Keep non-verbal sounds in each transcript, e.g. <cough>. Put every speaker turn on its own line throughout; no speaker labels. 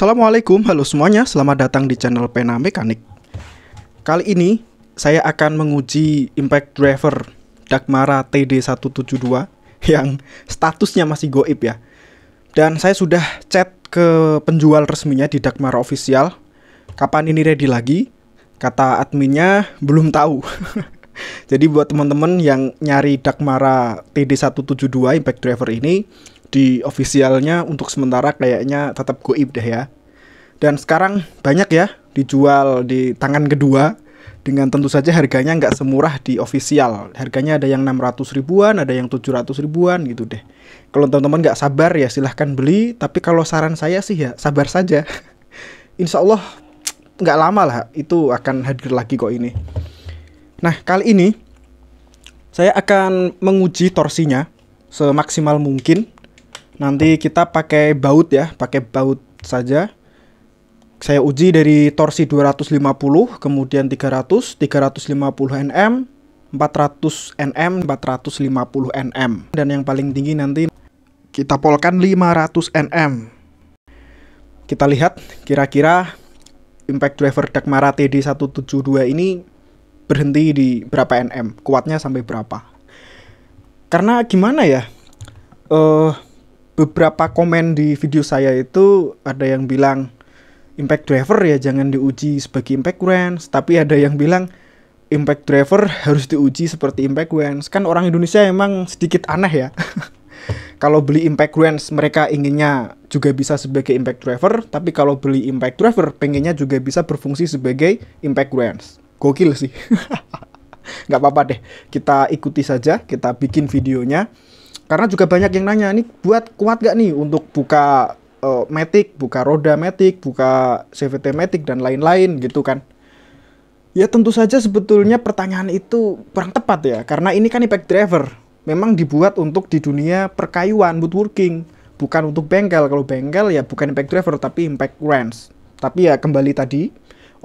Assalamualaikum, halo semuanya, selamat datang di channel Pena Mekanik Kali ini, saya akan menguji impact driver Dagmara TD172 Yang statusnya masih goib ya Dan saya sudah chat ke penjual resminya di Dagmara Official Kapan ini ready lagi? Kata adminnya, belum tahu <laughs> Jadi buat teman-teman yang nyari Dagmara TD172 impact driver ini di ofisialnya untuk sementara kayaknya tetap goib deh ya. Dan sekarang banyak ya dijual di tangan kedua dengan tentu saja harganya nggak semurah di ofisial Harganya ada yang 600 ribuan, ada yang 700 ribuan gitu deh. Kalau teman-teman nggak sabar ya silahkan beli, tapi kalau saran saya sih ya sabar saja. <laughs> Insya Allah nggak lama lah itu akan hadir lagi kok ini. Nah kali ini saya akan menguji torsinya semaksimal mungkin Nanti kita pakai baut ya, pakai baut saja. Saya uji dari torsi 250, kemudian 300, 350 nm, 400 nm, 450 nm. Dan yang paling tinggi nanti kita polkan 500 nm. Kita lihat kira-kira impact driver Dagmara TD172 ini berhenti di berapa nm, kuatnya sampai berapa. Karena gimana ya? uh, beberapa komen di video saya itu ada yang bilang impact driver ya jangan diuji sebagai impact wrench, tapi ada yang bilang impact driver <laughs> harus diuji seperti impact wrench. Kan orang Indonesia emang sedikit aneh ya. <laughs> kalau beli impact wrench mereka inginnya juga bisa sebagai impact driver, tapi kalau beli impact driver pengennya juga bisa berfungsi sebagai impact wrench. Gokil sih. <laughs> nggak apa-apa deh, kita ikuti saja, kita bikin videonya karena juga banyak yang nanya, ini buat kuat gak nih untuk buka uh, matic, buka roda matic, buka CVT matic dan lain-lain gitu kan. Ya tentu saja sebetulnya pertanyaan itu kurang tepat ya karena ini kan impact driver. Memang dibuat untuk di dunia perkayuan woodworking, bukan untuk bengkel. Kalau bengkel ya bukan impact driver tapi impact wrench. Tapi ya kembali tadi,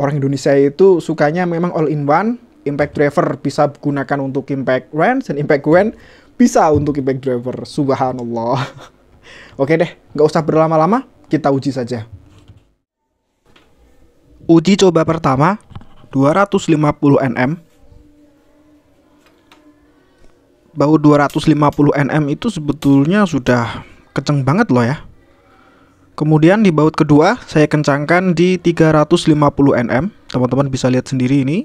orang Indonesia itu sukanya memang all in one, impact driver bisa gunakan untuk impact wrench dan impact wrench bisa untuk impact driver. Subhanallah. <laughs> Oke deh, nggak usah berlama-lama, kita uji saja. Uji coba pertama, 250 nm. Bau 250 nm itu sebetulnya sudah kenceng banget loh ya. Kemudian di baut kedua, saya kencangkan di 350 nm. Teman-teman bisa lihat sendiri ini,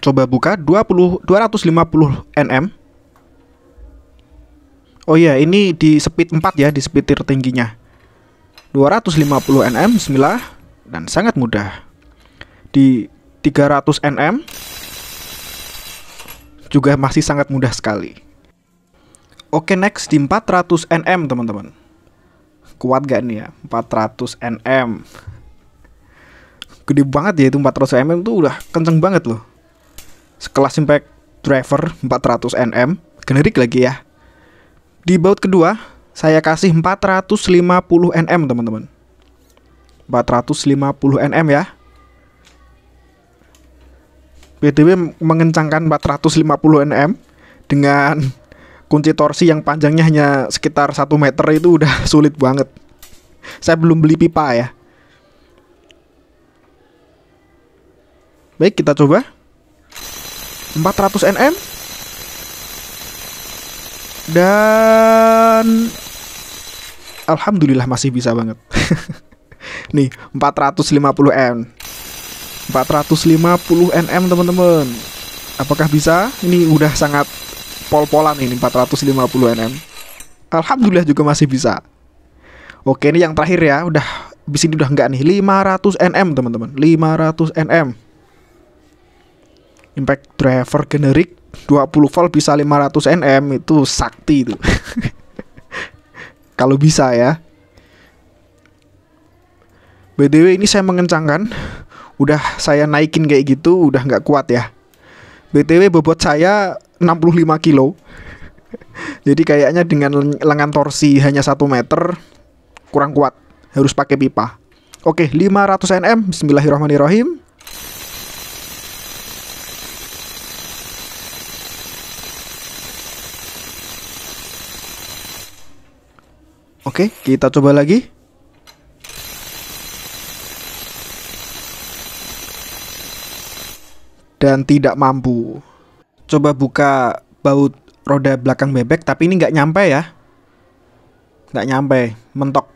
coba buka 20 250 nm Oh iya ini di speed 4 ya di speed tier tingginya 250 nm bismillah dan sangat mudah di 300 nm juga masih sangat mudah sekali Oke next di 400 nm teman-teman kuat gak nih ya 400 nm gede banget ya itu 400 mm tuh udah kenceng banget loh sekelas impact driver 400 nm generik lagi ya di baut kedua saya kasih 450 nm teman-teman 450 nm ya BTW mengencangkan 450 nm dengan kunci torsi yang panjangnya hanya sekitar 1 meter itu udah <laughs> sulit banget saya belum beli pipa ya baik kita coba 400 nm dan alhamdulillah masih bisa banget. <laughs> Nih, 450 m, 450nm teman-teman. Apakah bisa? Ini udah sangat pol-polan ini 450nm. Alhamdulillah juga masih bisa. Oke, ini yang terakhir ya. Udah di sini udah enggak nih 500nm teman-teman. 500nm impact driver generik 20 volt bisa 500 nm itu sakti itu <laughs> kalau bisa ya btw ini saya mengencangkan udah saya naikin kayak gitu udah nggak kuat ya btw bobot saya 65 kilo <laughs> jadi kayaknya dengan lengan torsi hanya satu meter kurang kuat harus pakai pipa oke 500 nm Bismillahirrahmanirrahim Oke, kita coba lagi. Dan tidak mampu. Coba buka baut roda belakang bebek, tapi ini nggak nyampe ya. Nggak nyampe, mentok.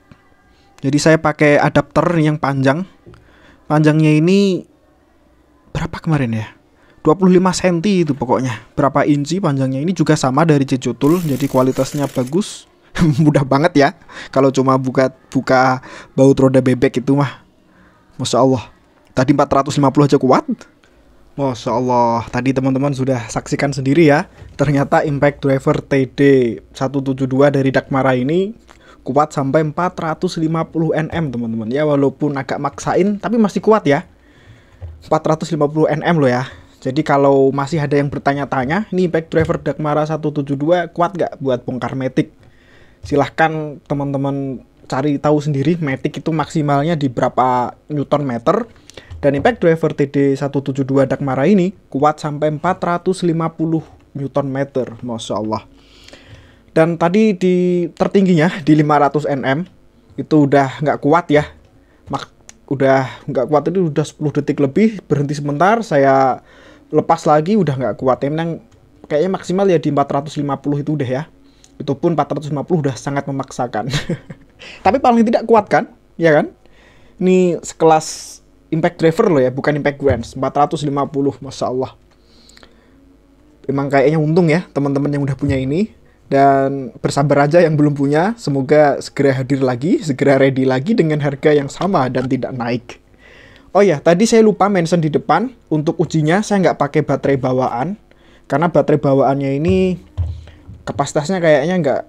Jadi saya pakai adapter yang panjang. Panjangnya ini berapa kemarin ya? 25 cm itu pokoknya. Berapa inci panjangnya ini juga sama dari Cejotul, jadi kualitasnya bagus <laughs> mudah banget ya kalau cuma buka buka baut roda bebek itu mah Masya Allah tadi 450 aja kuat Masya Allah tadi teman-teman sudah saksikan sendiri ya ternyata impact driver TD 172 dari Dakmara ini kuat sampai 450 nm teman-teman ya walaupun agak maksain tapi masih kuat ya 450 nm loh ya jadi kalau masih ada yang bertanya-tanya, ini impact driver Dakmara 172 kuat nggak buat bongkar metik? silahkan teman-teman cari tahu sendiri Matic itu maksimalnya di berapa Newton meter dan impact driver TD172 Dakmara ini kuat sampai 450 Newton meter Masya Allah dan tadi di tertingginya di 500 nm itu udah nggak kuat ya Mak udah nggak kuat itu udah 10 detik lebih berhenti sebentar saya lepas lagi udah nggak kuat emang kayaknya maksimal ya di 450 itu udah ya itu pun 450 udah sangat memaksakan <laughs> tapi paling tidak kuat kan ya kan ini sekelas impact driver loh ya bukan impact guns 450 masya Allah emang kayaknya untung ya teman-teman yang udah punya ini dan bersabar aja yang belum punya semoga segera hadir lagi segera ready lagi dengan harga yang sama dan tidak naik Oh ya, tadi saya lupa mention di depan untuk ujinya saya nggak pakai baterai bawaan karena baterai bawaannya ini kapasitasnya kayaknya nggak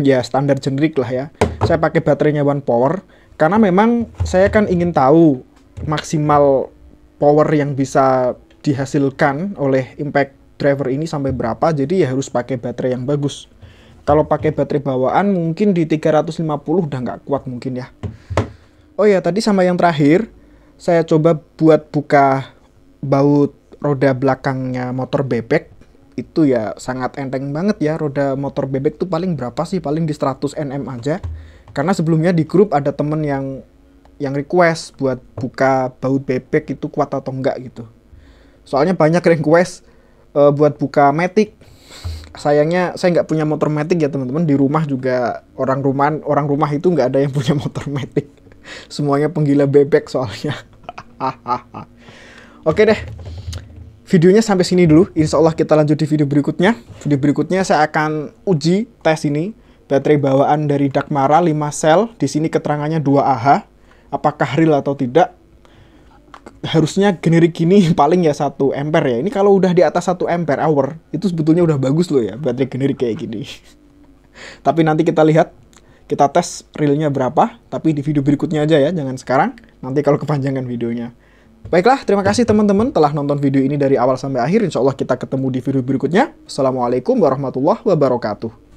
ya standar generik lah ya saya pakai baterainya one power karena memang saya kan ingin tahu maksimal power yang bisa dihasilkan oleh impact driver ini sampai berapa jadi ya harus pakai baterai yang bagus kalau pakai baterai bawaan mungkin di 350 udah nggak kuat mungkin ya oh ya tadi sama yang terakhir saya coba buat buka baut roda belakangnya motor bebek itu ya sangat enteng banget ya roda motor bebek tuh paling berapa sih paling di 100 nm aja karena sebelumnya di grup ada temen yang yang request buat buka baut bebek itu kuat atau enggak gitu soalnya banyak request uh, buat buka matic sayangnya saya nggak punya motor matic ya teman-teman di rumah juga orang rumah orang rumah itu nggak ada yang punya <laughs> motor matic semuanya penggila bebek soalnya <laughs> oke deh videonya sampai sini dulu. Insya Allah kita lanjut di video berikutnya. Video berikutnya saya akan uji tes ini. Baterai bawaan dari Dakmara 5 sel. Di sini keterangannya 2 AH. Apakah real atau tidak? Harusnya generik ini <laughs> paling ya 1 ampere ya. Ini kalau udah di atas 1 ampere hour, itu sebetulnya udah bagus loh ya baterai generik kayak gini. <laughs> Tapi nanti kita lihat, kita tes realnya berapa. Tapi di video berikutnya aja ya, jangan sekarang. Nanti kalau kepanjangan videonya. Baiklah, terima kasih teman-teman telah nonton video ini dari awal sampai akhir. Insya Allah kita ketemu di video berikutnya. Assalamualaikum warahmatullahi wabarakatuh.